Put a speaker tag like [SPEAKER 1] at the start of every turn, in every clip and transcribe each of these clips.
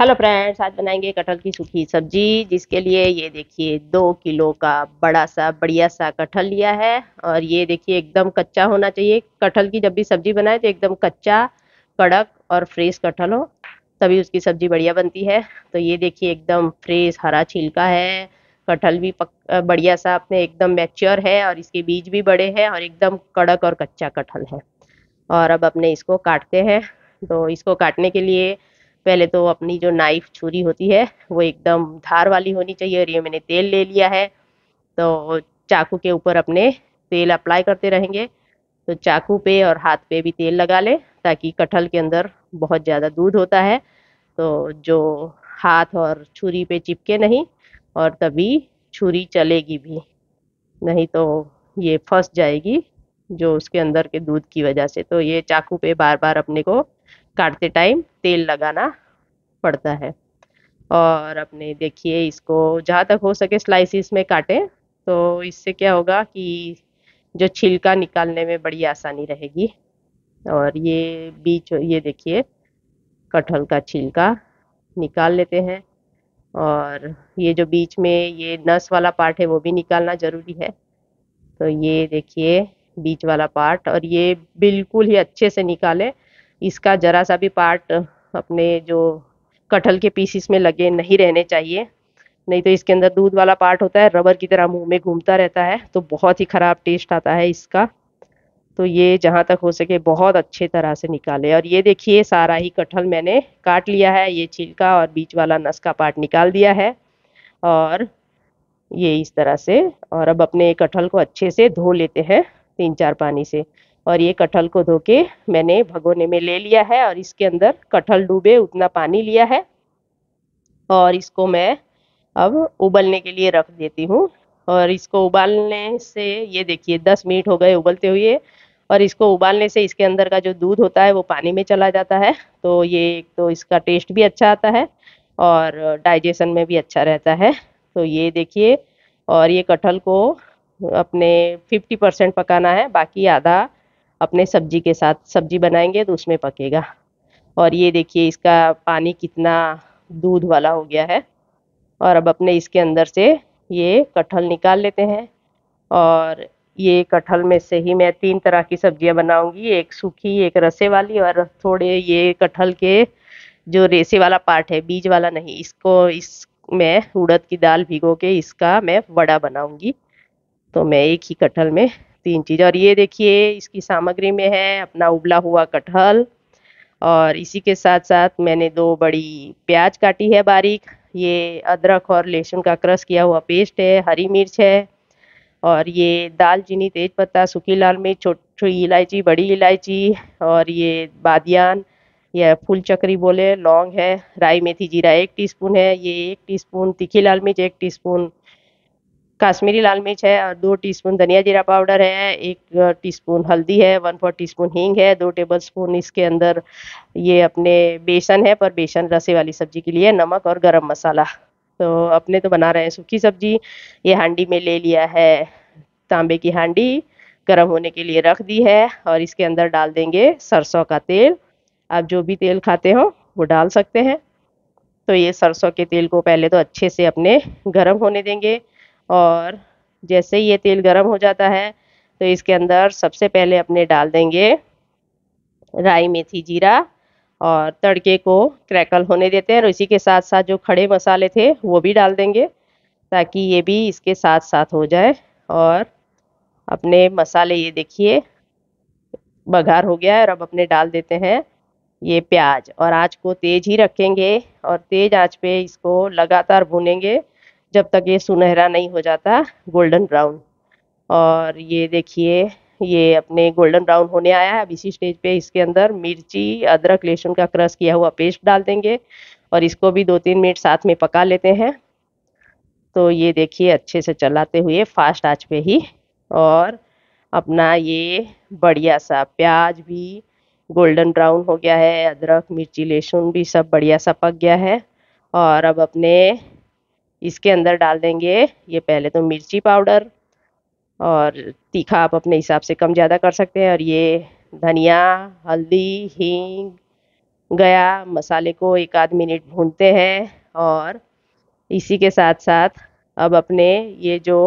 [SPEAKER 1] hello friends आज बनाएंगे कटहल की सूखी सब्जी जिसके लिए ये देखिए दो किलो का बड़ा सा बढ़िया सा कटहल लिया है और ये देखिए एकदम कच्चा होना चाहिए कटहल की जब भी सब्जी बनाए तो एकदम कच्चा कड़क और फ्रेश कटहल हो तभी उसकी सब्जी बढ़िया बनती है तो ये देखिए एकदम फ्रेश हरा छिलका है कटहल भी पक बढ़िया सा अपने एकदम मैच्योर है और इसके बीज भी बड़े हैं और एकदम कड़क और कच्चा कटहल है और अब अपने इसको काटते हैं तो इसको काटने के लिए पहले तो अपनी जो नाइफ छुरी होती है वो एकदम धार वाली होनी चाहिए और ये मैंने तेल ले लिया है तो चाकू के ऊपर अपने तेल अप्लाई करते रहेंगे तो चाकू पे और हाथ पे भी तेल लगा लें ताकि कटहल के अंदर बहुत ज़्यादा दूध होता है तो जो हाथ और छुरी पे चिपके नहीं और तभी छुरी चलेगी भी नहीं तो ये फंस जाएगी जो उसके अंदर के दूध की वजह से तो ये चाकू पे बार बार अपने को काटते टाइम तेल लगाना पड़ता है और अपने देखिए इसको जहाँ तक हो सके स्लाइसिस में काटें तो इससे क्या होगा कि जो छिलका निकालने में बड़ी आसानी रहेगी और ये बीच ये देखिए कटहल का छिलका निकाल लेते हैं और ये जो बीच में ये नस वाला पार्ट है वो भी निकालना ज़रूरी है तो ये देखिए बीच वाला पार्ट और ये बिल्कुल ही अच्छे से निकालें इसका ज़रा सा भी पार्ट अपने जो कटहल के पीसीस में लगे नहीं रहने चाहिए नहीं तो इसके अंदर दूध वाला पार्ट होता है रबर की तरह मुंह में घूमता रहता है तो बहुत ही ख़राब टेस्ट आता है इसका तो ये जहाँ तक हो सके बहुत अच्छे तरह से निकाले और ये देखिए सारा ही कटहल मैंने काट लिया है ये छिलका और बीच वाला नस का पार्ट निकाल दिया है और ये इस तरह से और अब अपने कटहल को अच्छे से धो लेते हैं तीन चार पानी से और ये कटहल को धो के मैंने भगोने में ले लिया है और इसके अंदर कटहल डूबे उतना पानी लिया है और इसको मैं अब उबलने के लिए रख देती हूँ और इसको उबालने से ये देखिए दस मिनट हो गए उबलते हुए और इसको उबालने से इसके अंदर का जो दूध होता है वो पानी में चला जाता है तो ये एक तो इसका टेस्ट भी अच्छा आता है और डाइजेशन में भी अच्छा रहता है तो ये देखिए और ये कटहल को अपने 50 परसेंट पकाना है बाकी आधा अपने सब्जी के साथ सब्जी बनाएंगे तो उसमें पकेगा और ये देखिए इसका पानी कितना दूध वाला हो गया है और अब अपने इसके अंदर से ये कटहल निकाल लेते हैं और ये कटहल में से ही मैं तीन तरह की सब्जियां बनाऊंगी एक सूखी एक रसे वाली और थोड़े ये कटहल के जो रेसे वाला पार्ट है बीज वाला नहीं इसको इस मैं उड़द की दाल भिगो के इसका मैं वड़ा बनाऊंगी तो मैं एक ही कटहल में तीन चीज़ और ये देखिए इसकी सामग्री में है अपना उबला हुआ कटहल और इसी के साथ साथ मैंने दो बड़ी प्याज काटी है बारीक ये अदरक और लहसुन का क्रश किया हुआ पेस्ट है हरी मिर्च है और ये दालचीनी तेज पत्ता सूखी लाल मिर्च छोटी इलायची बड़ी इलायची और ये बादियान यह फूल चक्री बोले लौंग है राई मेथी जीरा एक टीस्पून है ये एक टीस्पून तीखी लाल मिर्च एक टीस्पून काश्मीरी लाल मिर्च है और दो टीस्पून धनिया जीरा पाउडर है एक टीस्पून हल्दी है वन फोर टीस्पून हींग है दो टेबल स्पून इसके अंदर ये अपने बेसन है पर बेसन रसे वाली सब्जी के लिए नमक और गरम मसाला तो अपने तो बना रहे हैं सूखी सब्जी ये हांडी में ले लिया है तांबे की हांडी गर्म होने के लिए रख दी है और इसके अंदर डाल देंगे सरसों का तेल आप जो भी तेल खाते हो वो डाल सकते हैं तो ये सरसों के तेल को पहले तो अच्छे से अपने गर्म होने देंगे और जैसे ये तेल गर्म हो जाता है तो इसके अंदर सबसे पहले अपने डाल देंगे राई मेथी जीरा और तड़के को क्रैकल होने देते हैं और इसी के साथ साथ जो खड़े मसाले थे वो भी डाल देंगे ताकि ये भी इसके साथ साथ हो जाए और अपने मसाले ये देखिए बघार हो गया है और अब अपने डाल देते हैं ये प्याज और आँच को तेज़ ही रखेंगे और तेज़ आँच पे इसको लगातार भुनेंगे जब तक ये सुनहरा नहीं हो जाता गोल्डन ब्राउन और ये देखिए ये अपने गोल्डन ब्राउन होने आया है अब इसी स्टेज पे इसके अंदर मिर्ची अदरक लहसुन का क्रश किया हुआ पेस्ट डाल देंगे और इसको भी दो तीन मिनट साथ में पका लेते हैं तो ये देखिए अच्छे से चलाते हुए फास्ट आँच पे ही और अपना ये बढ़िया सा प्याज भी गोल्डन ब्राउन हो गया है अदरक मिर्ची लहसुन भी सब बढ़िया सा पक गया है और अब अपने इसके अंदर डाल देंगे ये पहले तो मिर्ची पाउडर और तीखा आप अपने हिसाब से कम ज़्यादा कर सकते हैं और ये धनिया हल्दी हींग गया मसाले को एक आध मिनट भूनते हैं और इसी के साथ साथ अब अपने ये जो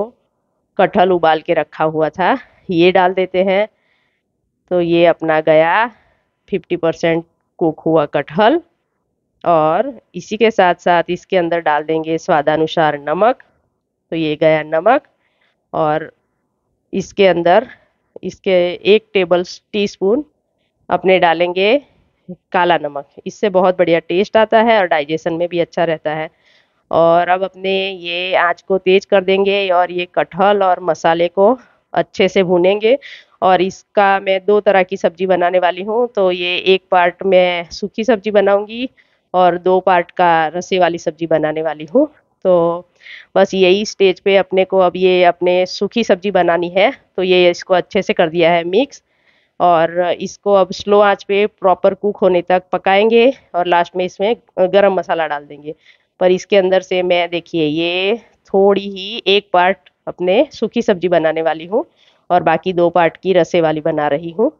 [SPEAKER 1] कटहल उबाल के रखा हुआ था ये डाल देते हैं तो ये अपना गया 50 परसेंट कुक हुआ कटहल और इसी के साथ साथ इसके अंदर डाल देंगे स्वादानुसार नमक तो ये गया नमक और इसके अंदर इसके एक टेबल टीस्पून अपने डालेंगे काला नमक इससे बहुत बढ़िया टेस्ट आता है और डाइजेशन में भी अच्छा रहता है और अब अपने ये आँच को तेज कर देंगे और ये कटहल और मसाले को अच्छे से भूनेंगे और इसका मैं दो तरह की सब्जी बनाने वाली हूँ तो ये एक पार्ट में सूखी सब्जी बनाऊँगी और दो पार्ट का रसे वाली सब्जी बनाने वाली हूँ तो बस यही स्टेज पे अपने को अब ये अपने सूखी सब्जी बनानी है तो ये इसको अच्छे से कर दिया है मिक्स और इसको अब स्लो आंच पे प्रॉपर कुक होने तक पकाएंगे और लास्ट में इसमें गरम मसाला डाल देंगे पर इसके अंदर से मैं देखिए ये थोड़ी ही एक पार्ट अपने सूखी सब्जी बनाने वाली हूँ और बाकी दो पार्ट की रसे वाली बना रही हूँ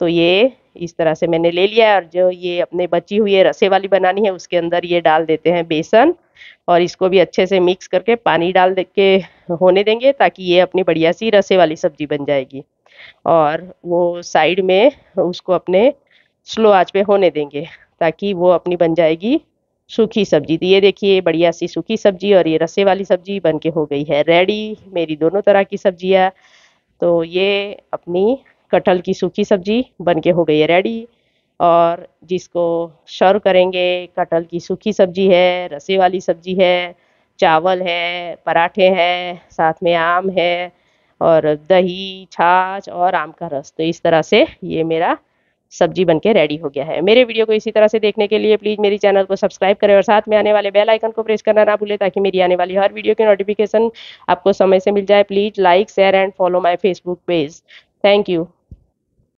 [SPEAKER 1] तो ये इस तरह से मैंने ले लिया है और जो ये अपने बची हुई है रसे वाली बनानी है उसके अंदर ये डाल देते हैं बेसन और इसको भी अच्छे से मिक्स करके पानी डाल दे के होने देंगे ताकि ये अपनी बढ़िया सी रसे वाली सब्जी बन जाएगी और वो साइड में उसको अपने स्लो आंच पे होने देंगे ताकि वो अपनी बन जाएगी सूखी सब्जी तो ये देखिए बढ़िया सी सूखी सब्जी और ये रसे वाली सब्जी बन के हो गई है रेडी मेरी दोनों तरह की सब्जियाँ तो ये अपनी कटहल की सूखी सब्जी बन के हो गई है रेडी और जिसको सर्व करेंगे कटहल की सूखी सब्जी है रसे वाली सब्जी है चावल है पराठे हैं साथ में आम है और दही छाछ और आम का रस तो इस तरह से ये मेरा सब्जी बनके रेडी हो गया है मेरे वीडियो को इसी तरह से देखने के लिए प्लीज़ मेरी चैनल को सब्सक्राइब करें और साथ में आने वाले बेल आइकन को प्रेस करना ना भूलें ताकि मेरी आने वाली हर वीडियो की नोटिफिकेशन आपको समय से मिल जाए please like share and follow my Facebook page thank you